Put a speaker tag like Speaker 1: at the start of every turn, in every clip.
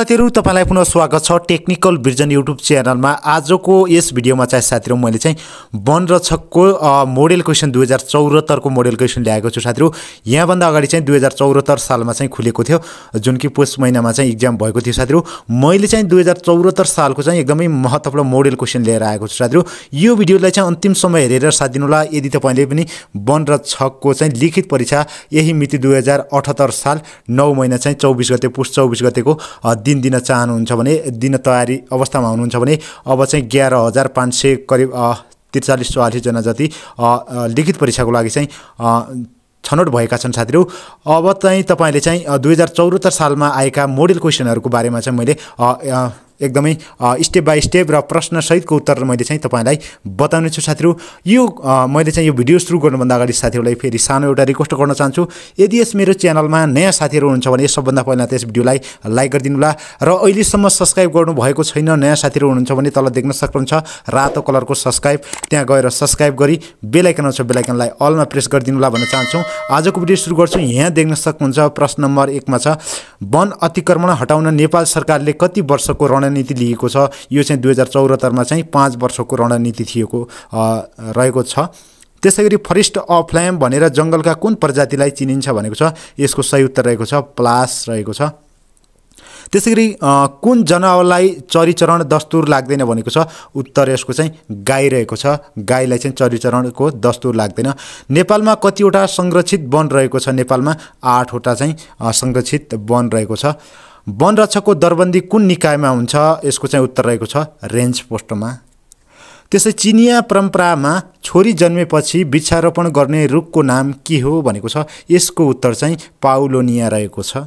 Speaker 1: साथीहरू तपाईँलाई पुनः स्वागत छ टेक्निकल भिजन युट्युब च्यानलमा आजको यस भिडियोमा चाहिँ साथीहरू मैले चाहिँ वन र वनरक्षकको मोडेल क्वेसन दुई हजार चौहत्तरको मोडेल क्वेसन ल्याएको छु साथीहरू यहाँभन्दा अगाडि चाहिँ दुई हजार चौहत्तर सालमा चाहिँ खुलेको थियो जुन कि पोस्ट महिनामा चाहिँ इक्जाम भएको थियो साथीहरू मैले चाहिँ दुई हजार चौहत्तर सालको चाहिँ एकदमै महत्त्वपूर्ण मोडेल क्वेसन लिएर आएको छु साथीहरू यो भिडियोलाई चाहिँ अन्तिम समय हेरेर साथ दिनुहोला यदि तपाईँले पनि वन र वनरक्षकको चाहिँ लिखित परीक्षा यही मिति दुई हजार अठहत्तर साल नौ महिना चाहिँ चौबिस गते पुस चौबिस गतेको दिन दिन चाहनुहुन्छ भने दिन तयारी अवस्थामा हुनुहुन्छ भने अब चाहिँ एघार हजार पाँच सय करिब त्रिचालिस चौवालिसजना जति लिखित परीक्षाको लागि चाहिँ छनौट भएका छन् साथीहरू अब चाहिँ तपाईँले चाहिँ दुई हजार चौहत्तर सालमा आएका मोडेल क्वेसनहरूको बारेमा चाहिँ मैले एकदमै स्टेप बाई स्टेप र प्रश्नसहितको उत्तर मैले चाहिँ तपाईँलाई बताउने छु साथीहरू यो मैले चाहिँ यो भिडियो सुरु गर्नुभन्दा अगाडि साथीहरूलाई फेरि सानो एउटा रिक्वेस्ट गर्न चाहन्छु यदि यस मेरो च्यानलमा नयाँ साथीहरू हुनुहुन्छ भने सबभन्दा पहिला त्यस भिडियोलाई लाइक गरिदिनु होला र अहिलेसम्म सब्सक्राइब गर्नुभएको छैन नयाँ साथीहरू हुनुहुन्छ भने तल देख्न सक्नुहुन्छ रातो कलरको सब्सक्राइब त्यहाँ गएर सब्सक्राइब गरी बेलायकन आउँछ बेलायकनलाई अलमा प्रेस गरिदिनु होला भन्न चाहन्छु आजको भिडियो सुरु गर्छु यहाँ देख्न सक्नुहुन्छ प्रश्न नम्बर एकमा छ वन अतिक्रमण हटाउन नेपाल सरकारले कति वर्षको रण रणनीति लिएको छ यो चाहिँ दुई हजार चौहत्तरमा चाहिँ पाँच वर्षको रणनीति थिएको रहेको छ त्यसै गरी फरेस्ट फ्लेम भनेर जङ्गलका कुन प्रजातिलाई चिनिन्छ भनेको छ यसको सही उत्तर रहेको छ प्लास रहेको छ त्यसै गरी कुन जनावरलाई चरिचरण दस्तुर लाग्दैन भनेको छ उत्तर यसको चाहिँ गाई रहेको छ गाईलाई चाहिँ चरिचरणको दस्तुर लाग्दैन नेपालमा कतिवटा संरक्षित वन रहेको छ नेपालमा आठवटा चाहिँ संरक्षित वन रहेको छ वनरक्षकको दरबन्दी कुन निकायमा हुन्छ यसको चाहिँ उत्तर रहेको छ रेन्ज पोस्टमा त्यसै चिनिया परम्परामा छोरी जन्मेपछि वृक्षारोपण गर्ने रुखको नाम के हो भनेको छ यसको उत्तर चाहिँ पाउलोनिया रहेको छ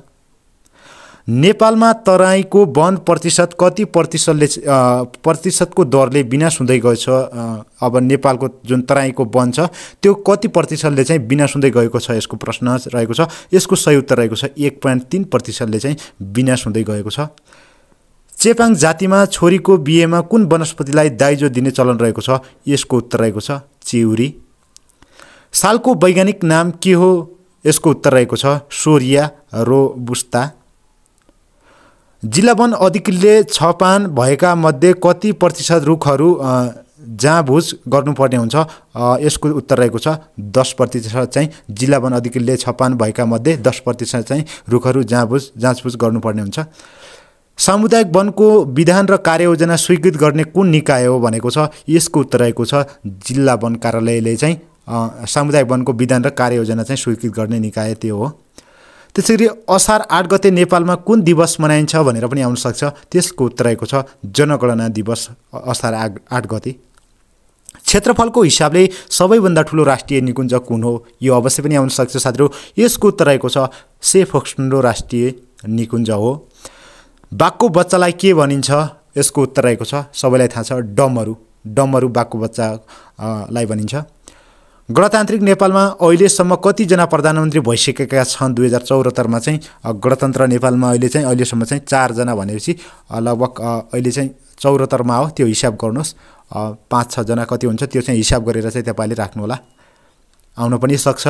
Speaker 1: नेपालमा तराईको वन प्रतिशत कति प्रतिशतले प्रतिशतको दरले विनाश हुँदै गएछ अब नेपालको जुन तराईको वन छ त्यो कति प्रतिशतले चाहिँ विनाश हुँदै गएको छ यसको प्रश्न रहेको छ यसको सही उत्तर रहेको छ एक पोइन्ट तिन प्रतिशतले चाहिँ विनाश हुँदै गएको छ चेपाङ जातिमा छोरीको बिहेमा कुन वनस्पतिलाई दाइजो दिने चलन रहेको छ यसको उत्तर रहेको छ चिउरी सालको वैज्ञानिक नाम के हो यसको उत्तर रहेको छ सोरिया रोबुस्ता जिल्ला वन अधिकृतले छपान भएका मध्ये कति प्रतिशत रुखहरू जाँभुज गर्नुपर्ने हुन्छ यसको उत्तर रहेको छ दस प्रतिशत चाहिँ जिल्ला वन अधिकृतले छपान भएका मध्ये दस प्रतिशत चाहिँ रुखहरू जाँभुज जाँचबुझ गर्नुपर्ने हुन्छ सामुदायिक वनको विधान र कार्ययोजना स्वीकृत गर्ने कुन निकाय हो भनेको छ यसको उत्तर रहेको छ जिल्ला वन कार्यालयले चाहिँ सामुदायिक वनको विधान र कार्ययोजना चाहिँ स्वीकृत गर्ने निकाय त्यो हो त्यसै गरी असार आठ गते नेपालमा कुन दिवस मनाइन्छ भनेर पनि आउन सक्छ त्यसको उत्तर रहेको छ जनगणना दिवस असार आठ आठ गते क्षेत्रफलको हिसाबले सबैभन्दा ठुलो राष्ट्रिय निकुञ्ज कुन हो यो अवश्य पनि आउन सक्छ साथीहरू यसको उत्तर रहेको छ सेफ राष्ट्रिय निकुञ्ज हो बाघको बच्चालाई के भनिन्छ यसको उत्तर रहेको छ सबैलाई थाहा छ डमहरू डमहरू बाघको बच्चालाई भनिन्छ गणतान्त्रिक नेपालमा अहिलेसम्म कतिजना प्रधानमन्त्री भइसकेका छन् दुई हजार चौहत्तरमा चाहिँ गणतन्त्र नेपालमा अहिले चाहिँ अहिलेसम्म चाहिँ चारजना भनेपछि लगभग अहिले चाहिँ चौहत्तरमा हो त्यो हिसाब गर्नुहोस् पाँच छजना कति हुन्छ त्यो चाहिँ हिसाब गरेर चाहिँ तपाईँले होला आउन पनि सक्छ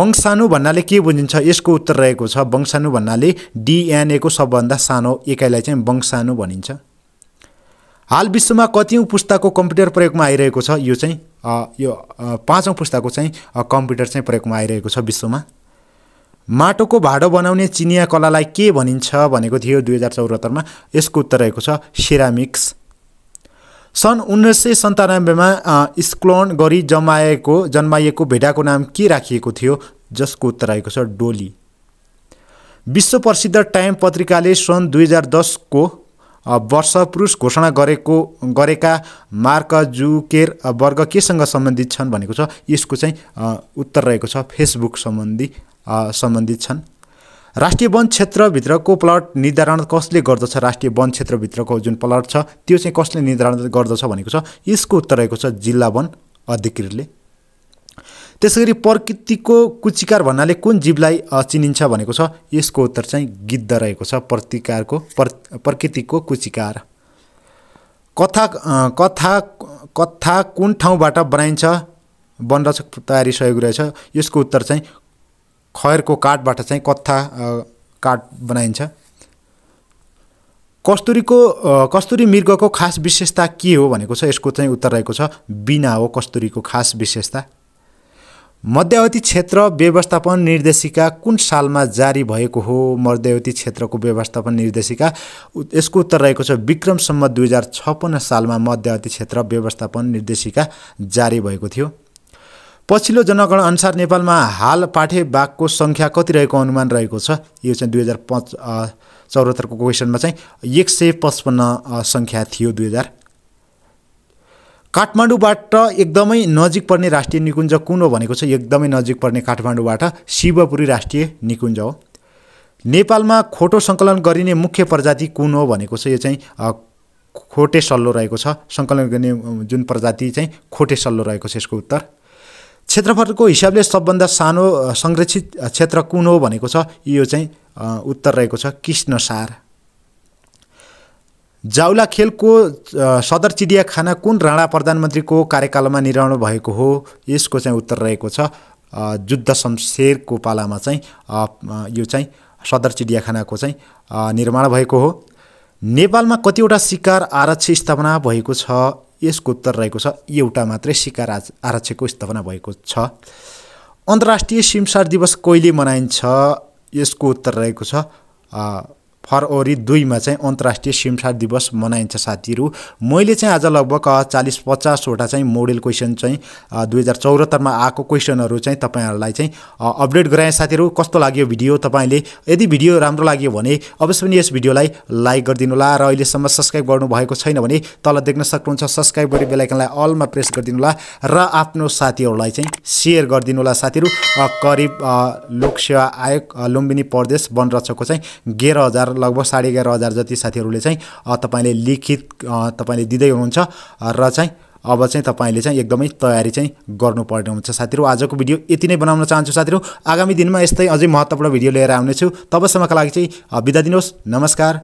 Speaker 1: वंशानु भन्नाले के बुझिन्छ यसको उत्तर रहेको छ वंशानु भन्नाले डिएनएको सबभन्दा सानो एकाइलाई चाहिँ वंशानु भनिन्छ हाल विश्वमा कतिौँ पुस्ताको कम्प्युटर प्रयोगमा आइरहेको छ यो चाहिँ यो पाँचौँ पुस्ताको चाहिँ कम्प्युटर चाहिँ प्रयोगमा आइरहेको छ विश्वमा माटोको भाँडो बनाउने चिनिया कलालाई के भनिन्छ भनेको थियो दुई हजार चौहत्तरमा यसको उत्तर रहेको छ सिरामिक्स सन् उन्नाइस सय सन्तानब्बेमा स्क्लोन गरी जमाएको जन्माइएको भेडाको नाम के राखिएको थियो जसको उत्तर रहेको छ डोली विश्व प्रसिद्ध टाइम पत्रिकाले सन् दुई हजार दसको वर्ष पुरुष घोषणा गरेको गरेका मार्क जुकेर वर्ग केसँग सम्बन्धित छन् भनेको छ यसको चाहिँ उत्तर रहेको छ फेसबुक सम्बन्धी सम्बन्धित छन् राष्ट्रिय वन क्षेत्रभित्रको प्लट निर्धारण कसले गर्दछ राष्ट्रिय वन क्षेत्रभित्रको जुन प्लट छ त्यो चाहिँ कसले निर्धारण गर्दछ भनेको छ यसको उत्तर रहेको छ जिल्ला वन अधिकृतले त्यसै गरी प्रकृतिको कुचिकार भन्नाले कुन जीवलाई चिनिन्छ भनेको छ यसको उत्तर चाहिँ गिद्ध रहेको छ प्रतिकारको प्र प्रकृतिको कुचिकार कथा कथा कथा कुन ठाउँबाट बनाइन्छ वनरक्षक तयारी सहयोग रहेछ यसको उत्तर चाहिँ खयरको काठबाट चाहिँ कथा काठ बनाइन्छ कस्तुरीको कस्तुरी मृगको खास विशेषता के हो भनेको छ यसको चाहिँ उत्तर रहेको छ बिना हो कस्तुरीको खास विशेषता मध्यावती क्षेत्र व्यवस्थापन निर्देशिका कुन सालमा जारी भएको हो मध्यावती क्षेत्रको व्यवस्थापन निर्देशिका यसको उत्तर रहेको छ विक्रमसम्म दुई हजार छप्पन्न सालमा मध्यावती क्षेत्र व्यवस्थापन निर्देशिका जारी भएको थियो पछिल्लो जनगणना अनुसार नेपालमा हाल पाठे बाघको सङ्ख्या कति रहेको अनुमान रहेको छ यो चाहिँ दुई हजार पच चौहत्तरको क्वेसनमा चाहिँ एक सय पचपन्न सङ्ख्या थियो दुई हजार काठमाडौँबाट एकदमै नजिक पर्ने राष्ट्रिय निकुञ्ज कुन हो भनेको छ एकदमै नजिक पर्ने काठमाडौँबाट शिवपुरी राष्ट्रिय निकुञ्ज हो नेपालमा खोटो सङ्कलन गरिने मुख्य प्रजाति कुन हो भनेको छ यो चाहिँ खोटे सल्लो रहेको छ सङ्कलन गर्ने जुन प्रजाति चाहिँ खोटे सल्लो रहेको छ यसको उत्तर क्षेत्रफलको हिसाबले सबभन्दा सानो संरक्षित क्षेत्र कुन हो भनेको छ यो चाहिँ उत्तर रहेको छ कृष्णसार जाउला खेलको सदर चिडियाखाना कुन राणा प्रधानमन्त्रीको कार्यकालमा निर्माण भएको हो यसको चाहिँ उत्तर रहेको छ युद्ध शमशेरको पालामा चाहिँ यो चाहिँ सदर चिडियाखानाको चाहिँ निर्माण भएको हो नेपालमा कतिवटा शिकार आरक्ष स्थापना भएको छ यसको उत्तर रहेको छ एउटा मात्रै शिकार आरक्षको स्थापना भएको छ अन्तर्राष्ट्रिय सिमसार दिवस कहिले मनाइन्छ यसको उत्तर रहेको छ फरवरी दुईमा चाहिँ अन्तर्राष्ट्रिय सिमसार दिवस मनाइन्छ साथीहरू मैले चाहिँ आज लगभग चालिस पचासवटा चाहिँ मोडेल क्वेसन चाहिँ दुई हजार चौहत्तरमा आएको क्वेसनहरू चाहिँ तपाईँहरूलाई चाहिँ अपडेट गराएँ साथीहरू कस्तो लाग्यो भिडियो तपाईँले यदि भिडियो राम्रो लाग्यो भने अवश्य पनि यस भिडियोलाई लाइक गरिदिनु होला र अहिलेसम्म सब्सक्राइब गर्नुभएको छैन भने तल देख्न सक्नुहुन्छ सब्सक्राइब गरी बेलायकनलाई अलमा प्रेस गरिदिनु होला र आफ्नो साथीहरूलाई चाहिँ सेयर होला साथीहरू करिब लोकसेवा आयोग लुम्बिनी प्रदेश वनरक्षकको चाहिँ गेह्र हजार लगभग साढे एघार हजार जति साथीहरूले चाहिँ तपाईँले लिखित तपाईँले दिँदै हुनुहुन्छ र चाहिँ अब चाहिँ तपाईँले चाहिँ एकदमै तयारी चाहिँ गर्नुपर्ने हुन्छ साथीहरू आजको भिडियो यति नै बनाउन चाहन्छु साथीहरू आगामी दिनमा यस्तै अझै महत्त्वपूर्ण भिडियो लिएर आउनेछु तबसम्मका लागि चाहिँ बिदा दिनुहोस् नमस्कार